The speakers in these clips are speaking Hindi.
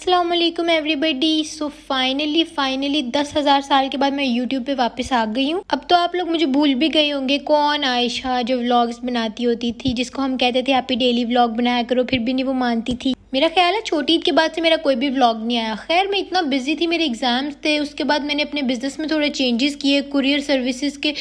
Aslam everybody so finally finally दस हज़ार साल के बाद मैं यूट्यूब पे वापस आ गई हूँ अब तो आप लोग मुझे भूल भी गए होंगे कौन आयशा जो व्लॉग्स बनाती होती थी जिसको हम कहते थे आप ही डेली व्लॉग बनाया करो फिर भी नहीं वो मानती थी मेरा ख्याल है छोटी ईद के बाद से मेरा कोई भी व्लॉग नहीं आया खैर मैं इतना बिजी थी मेरे एग्ज़ाम्स थे उसके बाद मैंने अपने बिज़नेस में थोड़े चेंजेस किए कुरियर सर्विसेज के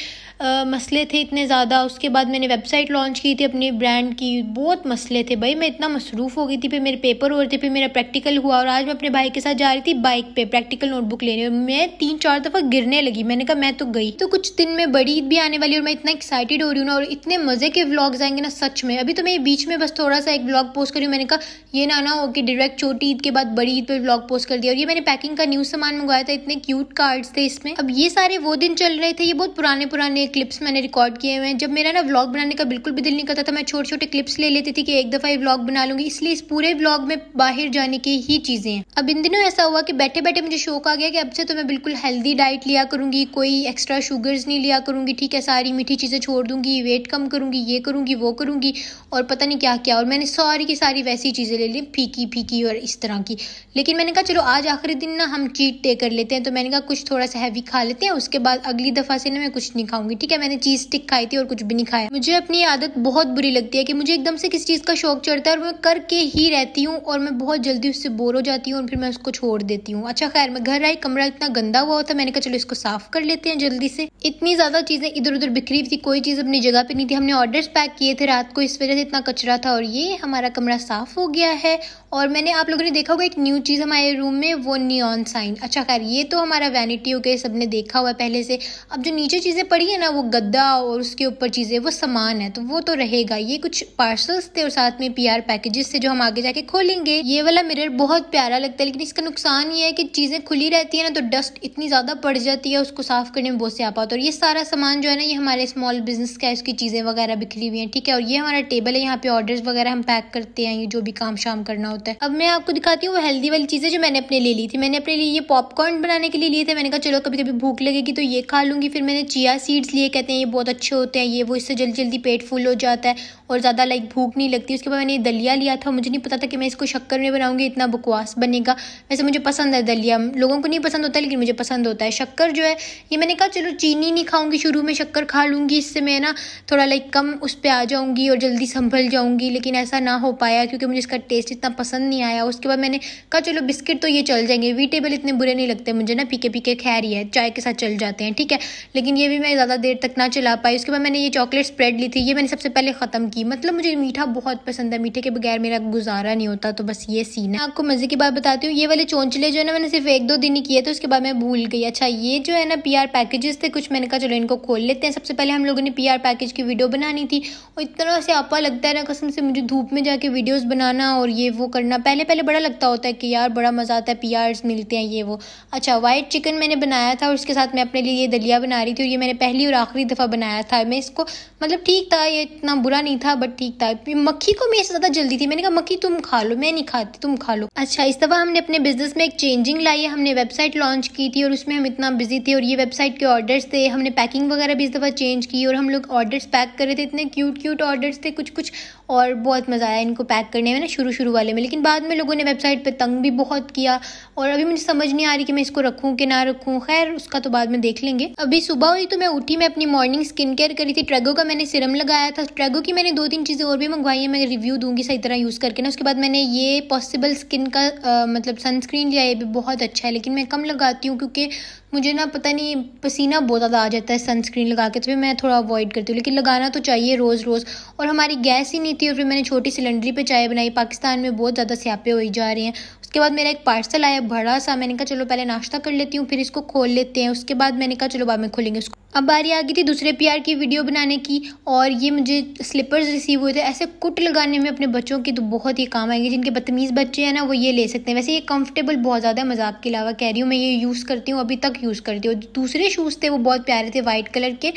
आ, मसले थे इतने ज़्यादा उसके बाद मैंने वेबसाइट लॉन्च की थी अपने ब्रांड की बहुत मसले थे भाई मैं इतना मसरूफ़ हो गई थी फिर मेरे पेपर हो रहे थे फिर मेरा प्रैक्टिकल हुआ और आज मैं अपने भाई के साथ जा रही थी बाइक पे प्रैक्टिकल नोटबुक लेने मैं तीन चार दफ़ा गिरने लगी मैंने कहा मैं तो गई तो कुछ दिन में बड़ी ईद भी आने वाली और मैं इतना एक्साइटेड हो रही हूँ ना और इतने मज़े के ब्लॉग्स आएंगे ना सच में अभी तो मैं बीच में बस थोड़ा सा एक ब्लॉग पोस्ट करी मैंने कहा ये ना ना हो कि डायरेक्ट छोटी ईद के बाद बड़ी ईद पर ब्लॉग पोस्ट कर दिया और ये मैंने पैकिंग का न्यू सामान मंगवाया था इतने क्यूट कार्ड्स थे इसमें अब ये सारे वो दिन चल रहे थे ये बहुत पुराने पुराने क्लिप्स मैंने रिकॉर्ड किए हुए हैं जब मेरा ना व्लॉग बनाने का बिल्कुल भी दिल नहीं करता था मैं छोटे छोटे क्लिप्स ले लेती थी कि एक दफ़ा ये व्लॉग बना लूँगी इसलिए इस पूरे व्लॉग में बाहर जाने की ही चीज़ें हैं अब इन दिनों ऐसा हुआ कि बैठे बैठे मुझे शौक आ गया कि अब से तो मैं बिल्कुल हेल्दी डाइट लिया करूँगी कोई एक्स्ट्रा शुगर्स नहीं लिया करूँगी ठीक है सारी मीठी चीज़ें छोड़ दूँगी वेट कम करूँगी ये करूँगी वो करूँगी और पता नहीं क्या क्या और मैंने सारी की सारी वैसी चीज़ें ले ली फीकी फीकी और इस तरह की लेकिन मैंने कहा चलो आज आखिरी दिन ना हम चीट डे कर लेते हैं तो मैंने कहा कुछ थोड़ा सा हैवी खा लेते हैं उसके बाद अगली दफ़ा से ना मैं कुछ नहीं खाऊंगी ठीक है मैंने चीज़ स्टिक खाई थी और कुछ भी नहीं खाया मुझे अपनी आदत बहुत बुरी लगती है कि मुझे एकदम से किसी चीज़ का शौक चढ़ता है और मैं करके ही रहती हूँ और मैं बहुत जल्दी उससे बोर हो जाती हूँ और फिर मैं उसको छोड़ देती हूँ अच्छा खैर मैं घर आई कमरा इतना गंदा हुआ था मैंने कहा चलो इसको साफ कर लेते हैं जल्दी से इतनी ज़्यादा चीज़ें इधर उधर बिखरी थी कोई चीज़ अपनी जगह पर नहीं थी हमने ऑर्डर पैक किए थे रात को इस वजह से इतना कचरा था और ये हमारा कमरा साफ हो गया है और मैंने आप लोगों ने देखा होगा एक न्यू चीज़ हमारे रूम में वो नियॉन साइन अच्छा खैर ये तो हमारा वैनिटी हो गया सबने देखा हुआ है पहले से अब जो नीचे चीज़ें पड़ी है ना वो गद्दा और उसके ऊपर चीज़ें वो सामान है तो वो तो रहेगा ये कुछ पार्सल्स थे और साथ में पीआर पैकेजेस थे जो हम आगे जाके खोलेंगे ये वाला मिरर बहुत प्यारा लगता है लेकिन इसका नुकसान ये है कि चीज़ें खुली रहती है ना तो डस्ट इतनी ज़्यादा पड़ जाती है उसको साफ करने में बहुत से आ आता और ये सारा सामान जो है ना ये हमारे स्मॉल बिजनेस का है उसकी चीज़ें वगैरह बिखरी हुई हैं ठीक है और ये हमारा टेबल है यहाँ पे ऑर्डर वगैरह हम पैक करते हैं ये जो भी काम शाम करना होता है अब मैं आपको दिखाती हूँ वो हेल्दी वाली चीज़ें जो मैंने अपने ले ली थी मैंने अपने लिए ये पॉपकॉर्न बनाने के लिए लिए थे मैंने कहा चलो कभी कभी भूख लगेगी तो ये खा लूँगी फिर मैंने चिया सीड्स इसलिए कहते हैं ये बहुत अच्छे होते हैं ये वो इससे जल्दी जल्दी पेट फुल हो जाता है और ज़्यादा लाइक भूख नहीं लगती उसके बाद मैंने दलिया लिया था मुझे नहीं पता था कि मैं इसको शक्कर में बनाऊँगी इतना बकवास बनेगा वैसे मुझे पसंद है दलिया लोगों को नहीं पसंद होता लेकिन मुझे पसंद होता है शक्कर जो है ये मैंने कहा चलो चीनी नहीं खाऊँगी शुरू में शक्कर खा लूँगी इससे मैं ना थोड़ा लाइक कम उस पर आ जाऊँगी और जल्दी संभल जाऊँगी लेकिन ऐसा ना हो पाया क्योंकि मुझे इसका टेस्ट इतना पसंद नहीं आया उसके बाद मैंने कहा चलो बिस्किट तो ये चल जाएंगे वेजिटेबल इतने बुरे नहीं लगते मुझे ना पीके पीके खैर ही है चाय के साथ चल जाते हैं ठीक है लेकिन ये भी मैं ज़्यादा देर तक ना चला पाई उसके बाद मैंने ये चॉकलेट स्प्रेड ली थी ये मैंने सबसे पहले ख़त्म की मतलब मुझे मीठा बहुत पसंद है मीठे के बगैर मेरा गुजारा नहीं होता तो बस ये सीन है आपको मज़े की बात बताती हूँ ये वाले चौंचले जो है ना मैंने सिर्फ एक दो दिन ही किए थे उसके बाद मैं भूल गई अच्छा ये जो है ना पी पैकेजेस थे कुछ मैंने कहा चलो इनको खोल लेते हैं सबसे पहले हम लोगों ने पी पैकेज की वीडियो बनानी थी और इतना से आपा लगता है ना कसम से मुझे धूप में जाके वीडियोज़ बनाना और ये वो करना पहले पहले बड़ा लगता होता है कि यार बड़ा मज़ा आता है पी मिलते हैं ये वो अच्छा वाइट चिकन मैंने बनाया था और उसके साथ मैं अपने लिए ये दलिया बना रही थी और ये मैंने पहली और आखिरी दफ़ा बनाया था मैं इसको मतलब ठीक था ये इतना बुरा नहीं था बट ठीक था मक्खी को मेरे से ज़्यादा जल्दी थी मैंने कहा मक्खी तुम खा लो मैं नहीं खाती तुम खा लो अच्छा इस दफ़ा हमने अपने बिजनेस में एक चेंजिंग लाई है हमने वेबसाइट लॉन्च की थी और उसमें हम इतना बिजी थे और ये वेबसाइट के ऑर्डर्स थे हमने पैकिंग वगैरह भी इस दफ़ा चेंज की और हम लोग ऑर्डर्स पैक कर रहे थे इतने क्यूट क्यूट ऑर्डर्स थे कुछ कुछ और बहुत मज़ा आया इनको पैक करने में ना शुरू शुरू वाले में लेकिन बाद में लोगों ने वेबसाइट पे तंग भी बहुत किया और अभी मुझे समझ नहीं आ रही कि मैं इसको रखूँ कि ना रखूँ खैर उसका तो बाद में देख लेंगे अभी सुबह हुई तो मैं उठी मैं अपनी मॉर्निंग स्किन केयर करी थी ट्रेगो का मैंने सिरम लगाया था ट्रेगो की मैंने दो तीन चीज़ें और भी मंगवाई है मैं रिव्यू दूंगी सही तरह यूज़ करके ना उसके बाद मैंने ये पॉसिबल स्किन का मतलब सनस्क्रीन लिया ये भी बहुत अच्छा है लेकिन मैं कम लगाती हूँ क्योंकि मुझे ना पता नहीं पसीना बहुत ज़्यादा आ जाता है सनस्क्रीन लगा के तो फिर मैं थोड़ा अवॉइड करती हूँ लेकिन लगाना तो चाहिए रोज़ रोज़ और हमारी गैस ही नहीं थी और फिर मैंने छोटी सिलेंडरी पर चाय बनाई पाकिस्तान में बहुत ज़्यादा स्यापे हो ही जा रहे हैं उसके बाद मेरा एक पार्सल आया बड़ा सा मैंने कहा चलो पहले नाश्ता कर लेती हूँ फिर इसको खोल लेते हैं उसके बाद मैंने कहा चलो बाद में खोलेंगे उसको अब बारी आ गई थी दूसरे पीआर की वीडियो बनाने की और ये मुझे स्लिपर्स रिसीव हुए थे ऐसे कुट लगाने में अपने बच्चों की तो बहुत ही काम आएंगे जिनके बदतमीज़ बच्चे हैं ना वो ये ले सकते हैं वैसे ये कंफर्टेबल बहुत ज़्यादा मजाक के अलावा कह रही हूँ मैं ये यूज़ करती हूँ अभी तक यूज़ करती हूँ दूसरे शूज़ थे वो बहुत प्यारे थे वाइट कलर के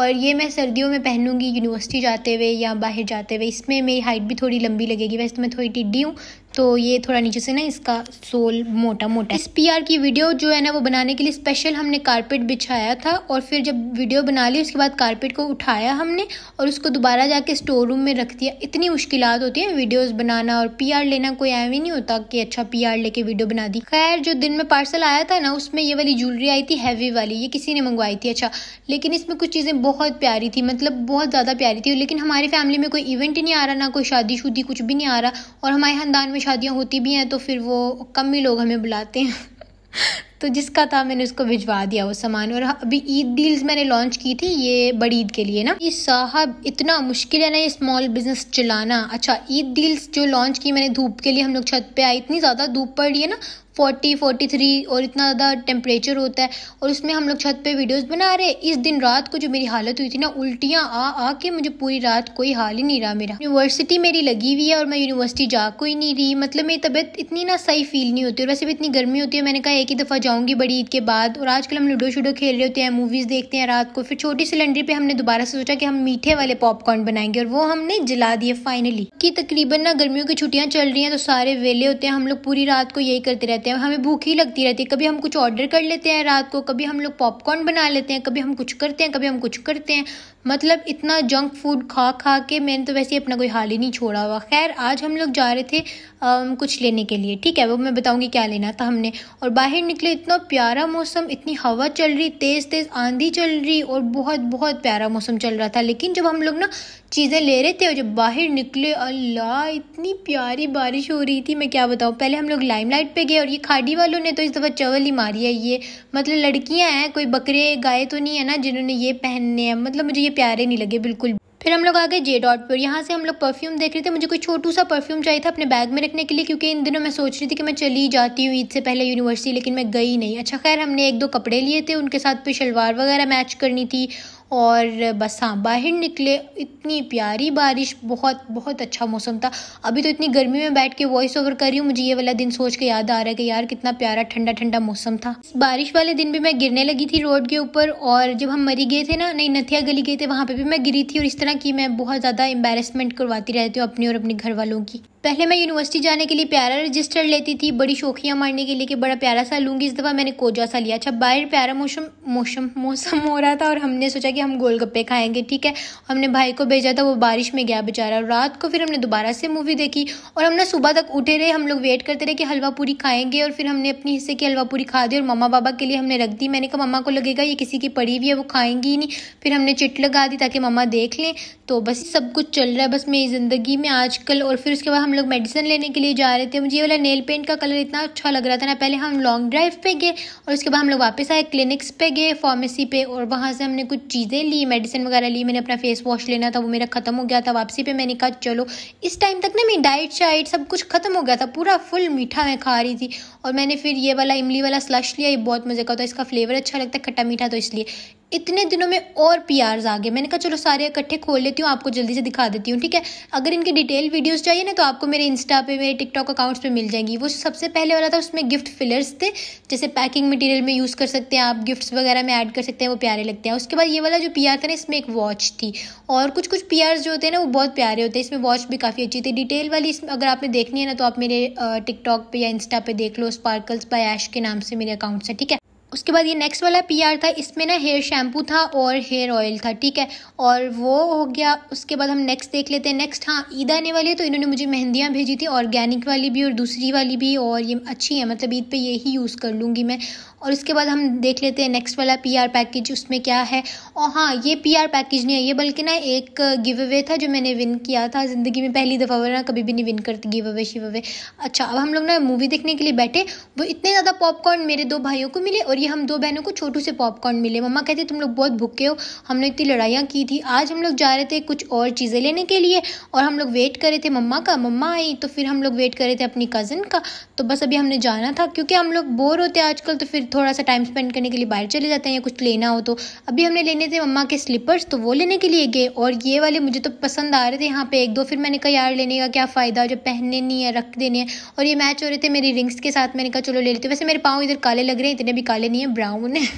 और ये मैं सर्दियों में पहनूंगी यूनिवर्सिटी जाते हुए या बाहर जाते हुए इसमें मेरी हाइट भी थोड़ी लंबी लगेगी वैसे तो मैं थोड़ी टिड्डी हूँ तो ये थोड़ा नीचे से ना इसका सोल मोटा मोटा इस पीआर की वीडियो जो है ना वो बनाने के लिए स्पेशल हमने कारपेट बिछाया था और फिर जब वीडियो बना ली उसके बाद कारपेट को उठाया हमने और उसको दोबारा जाके स्टोर रूम में रख दिया इतनी मुश्किल होती है वीडियोस बनाना और पीआर लेना कोई एम नहीं होता कि अच्छा पी लेके वीडियो बना दी खैर जो दिन में पार्सल आया था ना उसमें ये वाली ज्वेलरी आई थी हैवी वाली ये किसी ने मंगवाई थी अच्छा लेकिन इसमें कुछ चीज़ें बहुत प्यारी थी मतलब बहुत ज़्यादा प्यारी थी लेकिन हमारी फैमिली में कोई इवेंट ही नहीं आ रहा ना कोई शादी शुदी कुछ भी नहीं आ रहा और हमारे खानदान में में शादियाँ होती भी हैं तो फिर वो कम ही लोग हमें बुलाते हैं तो जिसका था मैंने उसको भिजवा दिया वो सामान और अभी ईद डील्स मैंने लॉन्च की थी ये बड़ी ईद के लिए ना ये साहब इतना मुश्किल है ना ये स्मॉल बिजनेस चलाना अच्छा ईद डील्स जो लॉन्च की मैंने धूप के लिए हम लोग छत पे आए इतनी ज़्यादा धूप पड़ रही है ना फोर्टी फोर्टी थ्री और इतना ज़्यादा टेम्परेचर होता है और उसमें हम लोग छत पे वीडियोस बना रहे इस दिन रात को जो मेरी हालत हुई थी ना उल्टियाँ आ आ के मुझे पूरी रात कोई हाल ही नहीं रहा मेरा यूनिवर्सिटी मेरी लगी हुई है और मैं यूनिवर्सिटी जा कोई नहीं रही मतलब मेरी तबीयत इतनी ना सही फील नहीं होती और वैसे भी इतनी गर्मी होती है मैंने कहा एक ही दफ़ा जाऊँगी बड़ी ईद के बाद और आजकल हम लूडो शूडो खेल रहे होते हैं मूवीज़ देखते हैं रात को फिर छोटी सिलेंडर पर हमने दोबारा से सोचा कि हम मीठे वाले पॉपकॉर्न बनाएंगे और वो हमने जला दिए फाइनली कि तकरीबन ना गर्मियों की छुट्टियाँ चल रही हैं तो सारे वेले होते हैं हम लोग पूरी रात को यही करते रहते रहते हैं हमें भूख ही लगती रहती है कभी हम कुछ ऑर्डर कर लेते हैं रात को कभी हम लोग पॉपकॉर्न बना लेते हैं कभी हम कुछ करते हैं कभी हम कुछ करते हैं मतलब इतना जंक फूड खा खा के मैंने तो वैसे अपना कोई हाल ही नहीं छोड़ा हुआ खैर आज हम लोग जा रहे थे आ, कुछ लेने के लिए ठीक है वो मैं बताऊँगी क्या लेना था हमने और बाहर निकले इतना प्यारा मौसम इतनी हवा चल रही तेज़ तेज़ आंधी चल रही और बहुत बहुत प्यारा मौसम चल रहा था लेकिन जब हम लोग ना चीज़ें ले रहे थे और जब बाहर निकले अल्लाह इतनी प्यारी बारिश हो रही थी मैं क्या बताऊँ पहले हम लोग लाइम लाइट पे गए और ये खाड़ी वालों ने तो इस दफ़ा चवल ही मारी है ये मतलब लड़कियां हैं कोई बकरे गाय तो नहीं है ना जिन्होंने ये पहनने हैं मतलब मुझे ये प्यारे नहीं लगे बिल्कुल फिर हम लोग आ गए जे डॉट पर यहाँ से हम लोग परफ्यूम देख रहे थे मुझे कोई छोटू सा परफ्यूम चाहिए था अपने बैग में रखने के लिए क्योंकि इन दिनों मैं सोच रही थी कि मैं चली जाती हूँ ईद से पहले यूनिवर्सिटी लेकिन मैं गई नहीं अच्छा खैर हमने एक दो कपड़े लिए थे उनके साथ पे शलवार वगैरह मैच करनी थी और बस हाँ बाहर निकले इतनी प्यारी बारिश बहुत बहुत अच्छा मौसम था अभी तो इतनी गर्मी में बैठ के वॉइस ओवर कर रही हूँ मुझे ये वाला दिन सोच के याद आ रहा है कि यार कितना प्यारा ठंडा ठंडा मौसम था बारिश वाले दिन भी मैं गिरने लगी थी रोड के ऊपर और जब हम मरी गए थे ना नहीं नथिया गली गए थे वहाँ पर भी मैं गिरी थी और इस तरह की मैं बहुत ज़्यादा एम्बेरसमेंट करवाती रहती हूँ अपनी और अपने घर वालों की पहले मैं यूनिवर्सिटी जाने के लिए प्यारा रजिस्टर लेती थी बड़ी शौखियाँ मारने के लिए कि बड़ा प्यारा सा लूँगी इस दफ़ा मैंने कोजा सा लिया अच्छा बाहर प्यारा मौसम मौसम मौसम हो रहा था और हमने सोचा कि कि हम गोलगप्पे खाएंगे ठीक है हमने भाई को भेजा था वो बारिश में गया बेचारा रात को फिर हमने दोबारा से मूवी देखी और हम ना सुबह तक उठे रहे हम लोग वेट करते रहे कि हलवा पूरी खाएंगे और फिर हमने अपने हिस्से की हलवा पूरी खा दी और मम्मा बाबा के लिए हमने रख दी मैंने कहा मम्मा को लगेगा ये किसी की पड़ी हुई है वो खाएंगी ही नहीं फिर हमने चिट लगा दी ताकि मम्मा देख लें तो बस सब कुछ चल रहा है बस मेरी ज़िंदगी में आजकल और फिर उसके बाद हम लोग मेडिसिन लेने के लिए जा रहे थे मुझे ये वाला नेल पेंट का कलर इतना अच्छा लग रहा था ना पहले हम लॉन्ग ड्राइव पे गए और उसके बाद हम लोग वापस आए क्लिनिक्स पे गए फार्मेसी पे और वहाँ से हमने कुछ चीज़ चीज़ें ली मेडिसिन वगैरह ली मैंने अपना फेस वॉश लेना था वो मेरा ख़त्म हो गया था वापसी पे मैंने कहा चलो इस टाइम तक ना मेरी डाइट शाइट सब कुछ ख़त्म हो गया था पूरा फुल मीठा मैं खा रही थी और मैंने फिर ये वाला इमली वाला स्लश लिया ये बहुत मज़े का था इसका फ्लेवर अच्छा लगता है खट्टा मीठा तो इसलिए इतने दिनों में और पी आर्स आ गए मैंने कहा चलो सारे इकट्ठे खोल लेती हूँ आपको जल्दी से दिखा देती हूँ ठीक है अगर इनकी डिटेल वीडियोस चाहिए ना तो आपको मेरे इंस्टा पे मेरे टिकटॉक अकाउंट्स पे मिल जाएंगी वो सबसे पहले वाला था उसमें गिफ्ट फिलर्स थे जैसे पैकिंग मटेरियल में यूज़ कर सकते हैं आप गिफ्ट्स वगैरह में ऐड कर सकते हैं वो प्यारे लगते हैं उसके बाद ये वाला जो पी था ना इसमें एक वॉच थी और कुछ कुछ पी जो होते हैं ना वो बहुत प्यारे होते हैं इसमें वॉच भी काफ़ी अच्छी थी डिटेल वाली इसमें अगर आपने देखनी है ना तो आप मेरे टिकटॉक पर या इंस्टा पर देख लो स्पार्कल्स बाय ऐश के नाम से मेरे अकाउंट्स है ठीक है उसके बाद ये नेक्स्ट वाला पीआर था इसमें ना हेयर शैम्पू था और हेयर ऑयल था ठीक है और वो हो गया उसके बाद हम नेक्स्ट देख लेते हैं नेक्स्ट हाँ ईद आने वाली है तो इन्होंने मुझे मेहंदियाँ भेजी थी ऑर्गेनिक वाली भी और दूसरी वाली भी और ये अच्छी है मतलब ईद पे यही यूज़ कर लूँगी मैं और इसके बाद हम देख लेते हैं नेक्स्ट वाला पीआर पैकेज उसमें क्या है और हाँ ये पीआर पैकेज नहीं है ये बल्कि ना एक गिव अवे था जो मैंने विन किया था ज़िंदगी में पहली दफ़ा ना कभी भी नहीं विन करती गिव अवे शिव अवे अच्छा अब हम लोग ना मूवी देखने के लिए बैठे वो इतने ज़्यादा पॉपकॉर्न मेरे दो भाइयों को मिले और ये हम दो बहनों को छोटू से पॉपकॉर्न मिले मम्मा कहते तुम लोग बहुत भूखे हो हमने इतनी लड़ाइयाँ की थी आज हम लोग जा रहे थे कुछ और चीज़ें लेने के लिए और हम लोग वेट कर रहे थे मम्मा का मम्मा आई तो फिर हम लोग वेट कर रहे थे अपनी कज़न का तो बस अभी हमने जाना था क्योंकि हम लोग बोर होते आजकल तो फिर थोड़ा सा टाइम स्पेंड करने के लिए बाहर चले जाते हैं या कुछ लेना हो तो अभी हमने लेने थे मम्मा के स्लीपर्स तो वो लेने के लिए गए और ये वाले मुझे तो पसंद आ रहे थे यहाँ पे एक दो फिर मैंने कहा यार लेने का क्या फ़ायदा जो पहनने नहीं है रख देने हैं और ये मैच हो रहे थे मेरी रिंग्स के साथ मैंने कहा चलो ले लेते वैसे मेरे पाँव इधर काले लग रहे हैं इतने भी काले नहीं है ब्राउन है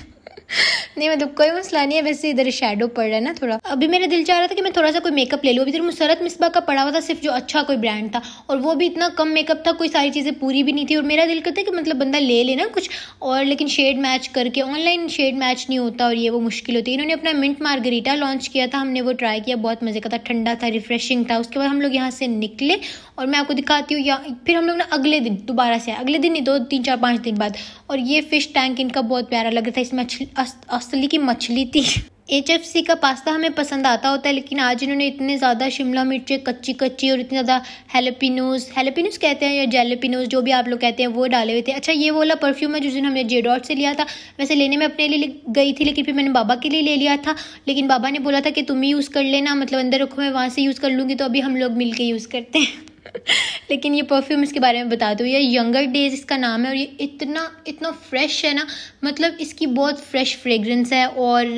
नहीं मतलब कोई मसला नहीं है वैसे इधर शेडो पड़ रहा है ना थोड़ा अभी मेरा दिल चाह रहा था कि मैं थोड़ा सा कोई मेकअप ले लूँ अभी तो मुसरत मिसबा का पड़ा हुआ था सिर्फ जो अच्छा कोई ब्रांड था और वो भी इतना कम मेकअप था कोई सारी चीज़ें पूरी भी नहीं थी और मेरा दिल करता है कि मतलब बंदा ले लेना कुछ और लेकिन शेड मैच करके ऑनलाइन शेड मैच नहीं होता और ये वो मुश्किल होती है इन्होंने अपना मिंट मार्गरीटा लॉन्च किया था हमने वो ट्राई किया बहुत मज़े का था ठंडा था रिफ्रेशिंग था उसके बाद हम लोग यहाँ से निकले और मैं आपको दिखाती हूँ या फिर हम लोग ना अगले दिन दोबारा से अगले दिन नहीं दो तीन चार पाँच दिन बाद और ये फिश टैंक इनका बहुत प्यारा लग रहा था इसमें मछली अस, असली की मछली थी एच एफ सी का पास्ता हमें पसंद आता होता है लेकिन आज इन्होंने इतने ज़्यादा शिमला मिर्चें कच्ची कच्ची और इतने ज़्यादा हेलोपिनोज हेलोपिनोज कहते हैं या जेलोपिनोज जो भी आप लोग कहते हैं वो डाले हुए थे अच्छा ये वाला परफ्यूम है जिस दिन हमने जे डॉट से लिया था वैसे लेने में अपने लिए गई थी लेकिन फिर मैंने बाबा के लिए ले लिया था लेकिन बाबा ने बोला था कि तुम ही यूज़ कर लेना मतलब अंदर रखो मैं वहाँ से यूज़ कर लूँगी तो अभी हम लोग मिल यूज़ करते हैं लेकिन ये परफ्यूम इसके बारे में बता दो ये यंगर डेज इसका नाम है और ये इतना इतना फ्रेश है ना मतलब इसकी बहुत फ्रेश फ्रेगरेंस है और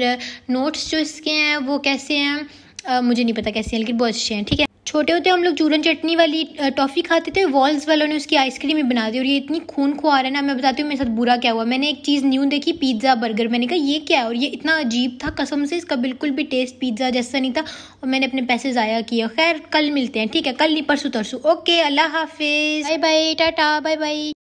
नोट्स जो इसके हैं वो कैसे हैं मुझे नहीं पता कैसे हैं लेकिन बहुत अच्छे हैं ठीक है छोटे होते हम लोग चूरन चटनी वाली टॉफ़ी खाते थे वॉल्स वालों ने उसकी आइसक्रीम ही बना दी और ये इतनी खून खो आ रहा है ना मैं बताती हूँ मेरे साथ बुरा क्या हुआ मैंने एक चीज़ न्यू देखी पिज़्ज़ा बर्गर मैंने कहा ये क्या है और ये इतना अजीब था कसम से इसका बिल्कुल भी टेस्ट पिज़्ज़ा जैसा नहीं था और मैंने अपने पैसे ज़ाया किया खैर कल मिलते हैं ठीक है कल नहीं परसों तरसू ओके अल्लाह हाफिज़ bye bye tata bye bye